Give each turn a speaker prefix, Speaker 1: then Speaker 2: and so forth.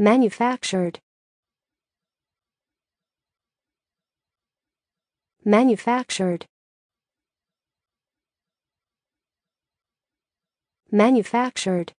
Speaker 1: manufactured manufactured manufactured